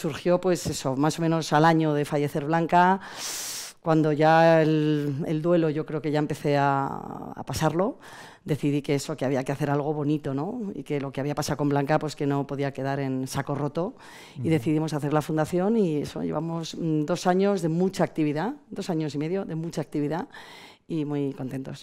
surgió pues eso, más o menos al año de fallecer Blanca, cuando ya el, duelo yo creo que ya empecé a, pasarlo, decidí que eso, que había que hacer algo bonito, ¿no? Y que lo que había pasado con Blanca, pues que no podía quedar en saco roto. Y decidimos hacer la fundación y eso, llevamos mm, dos años de mucha actividad, dos años y medio de mucha actividad y muy contentos.